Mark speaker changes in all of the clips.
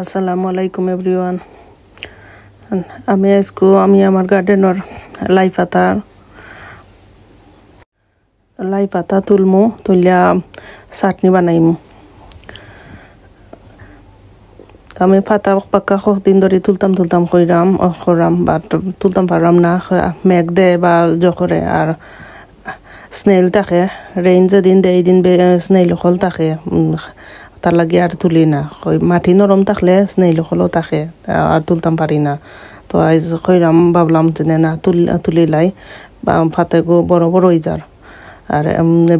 Speaker 1: আসসালামু আলাইকুম এভরিওয়ান আমি আজকু আমি আমার গার্ডেনের লাই পাতার লাই পাতা তুলমু তুলিয়া চাটনি বানাইমু আমি পাতা পাক্কা দিন ধরে তুলতাম তুলতাম কইরাম করাম বা তুলতাম পারাম না মেঘ দে বা জখরে আর স্নেল থাকে রেইন যেদিন দেয় দিন স্নেল অকল থাকে তার লাগে আর তুলি না মাটি নরম থাকলে স্নেহ হলেও থাকে আর তুলতাম পারি না তো আজ কইরাম ভাবলাম যে না তুল তুলিলাই ফাতে গো বড় বড় যার আর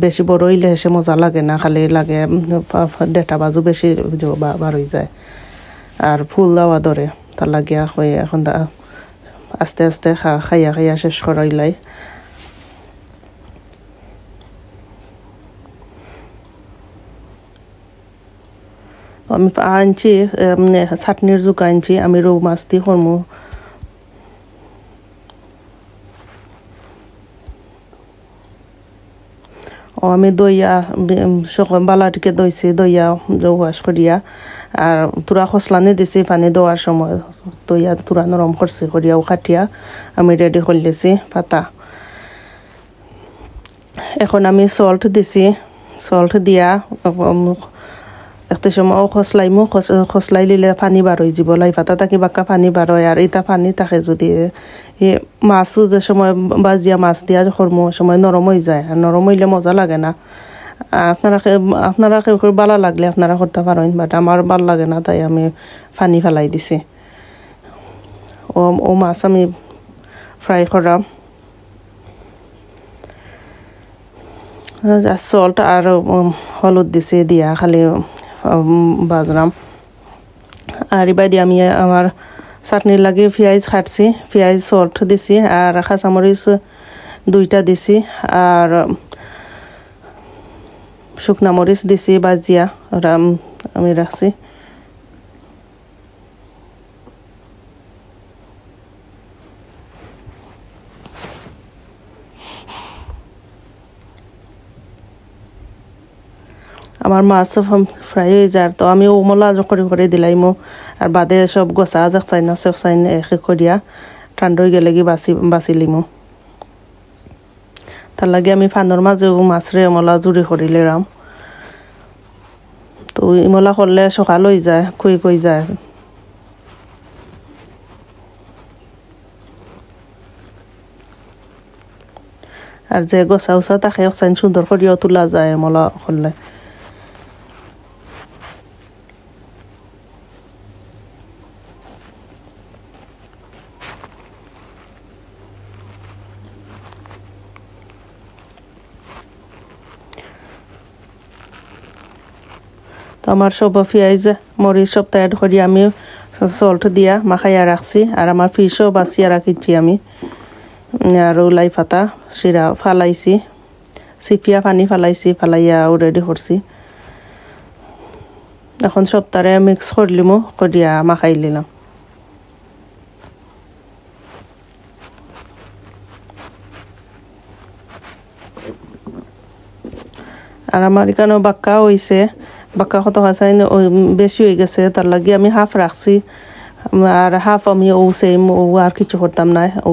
Speaker 1: বেশি বড় হইলে সে মজা লাগে না খালি লাগে ডেটা বাজু বেশি বার হয়ে যায় আর ফুল দেওয়া ধরে তার লাগিয়া হয়ে এখন আস্তে আস্তে খাইয়া খাইয়া শেষ করাইলাই আমি आंची साठणीर जुकांची आम्ही रोव मास ती होमू আমি দইয়া বালাটিকে দইছি দইয়া ওয়াশ করিয়া আর তুরা খসলানি দিছি পানি দেওয়ার সময় দইয়া তুরা নরম করছি করিয়াও খাটিয়া আমি রেডি করে পাতা এখন আমি সল্ট দিছি সল্ট দিয়া একটা সময় খসলাইমো খসলাই লিলে পানি বারোই যাব লাই ভাতা থাকি বাক্কা পানি বারোয় আৰু এটা পানী থাকে যদি এই মাছো যে সময় বাজিয়া মাছ দিয়া সরম সময় নৰম হৈ যায় আৰু নৰম হইলে মজা লাগে না আপনারা আপনারা বালা লাগলে আপনারা করতে পারেন বাট আমাৰ ভাল লাগে না তাই আমি পানী পেলাই দিছে ও ও মাছ আমি ফ্রাই করা সল্ট আৰু হলুদ দিছে দিয়া খালি বাজরাম আর ইবাদি আমি আমার চাটনির লাগে পিঁয়াজ কাটছি পিঁয়াজ সল্ট দিছি আর কাঁচামরিচ দুইটা দিছি আর শুকনা মরিচ দিছি বাজিয়া আমি রাখছি আমাৰ মাছ ফ্ৰাই হৈ যায় তো আমি ওমলা জোখৰি কৰি দিলাই মোক আৰু বাদে চব গছা যাক চাইনা চব চাইন শেষ কৰি দিয়া ঠাণ্ডৈ গেলেগী বাচি বাচিলি মোক তাৰ লাগে আমি ফানৰ মাজেও মাছৰে ওমলা জুৰি কৰিলে ৰাম তো ইমলা কৰিলে চকা লৈ যায় খুই কৈ যায় আৰু যে গছা উচা তাকে চাইন সুন্দৰ কৰিও তোলা যায় মলা কৰিলে তো আমার সব পেঁয়াজ মরিচ সব তৈরি করি আমি সল্ট দিয়া মাখাইয়া রাখছি আর আমার ফিশও বাঁচিয়া রাখিছি আমি আৰু লাই পাতা চিৰা ফালাইছি সিপিয়া পানী ফালাইছি ফালাইয়া রেডি করছি এখন সব মিক্স মিক্স করলিমো করিয়া মাখাই লিলাম আর আমার এখানেও বাক্কা হয়েছে বাক্কা কত হাসাইন বেশি হয়ে গেছে তার লাগে আমি হাফ রাখছি আর হাফ আমি ও সেম ও আর কিছু করতাম না ও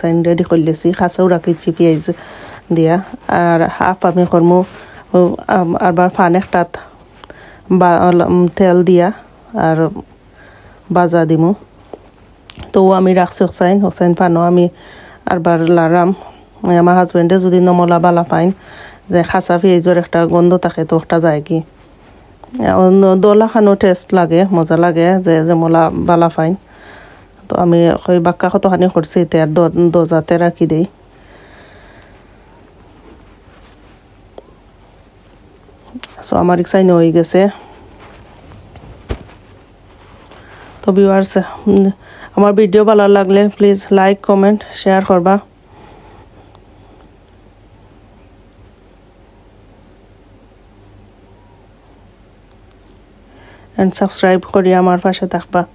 Speaker 1: সাইন রেডি করলেছি খাসাও রাখিছি পেঁয়াজ দিয়া আর হাফ আমি করমু আবার ফান একটাত বা তেল দিয়া আর বাজা দিমু তো আমি রাখছি হোসাইন হোসাইন ফানো আমি আরবার লারাম আমার হাজবেন্ডে যদি নমলা বালা পাইন যে খাসা পেঁয়াজের একটা গন্ধ থাকে তো একটা যায় কি দলা খানো টেষ্ট লাগে মজা লাগে যে যে মোলা বালা ফাইন তো আমি সেই বাক্কা কতখানি সৰিছে এতিয়া দজাতে ৰাখি দেই চ' আমাৰ ৰিক্সাই নহৈ গৈছে তো বিৱাৰ আমাৰ ভিডিঅ' ভাল লাগিলে প্লিজ লাইক কমেণ্ট শ্বেয়াৰ কৰবা and subscribe ხოლი ამარ ფაშა დახბა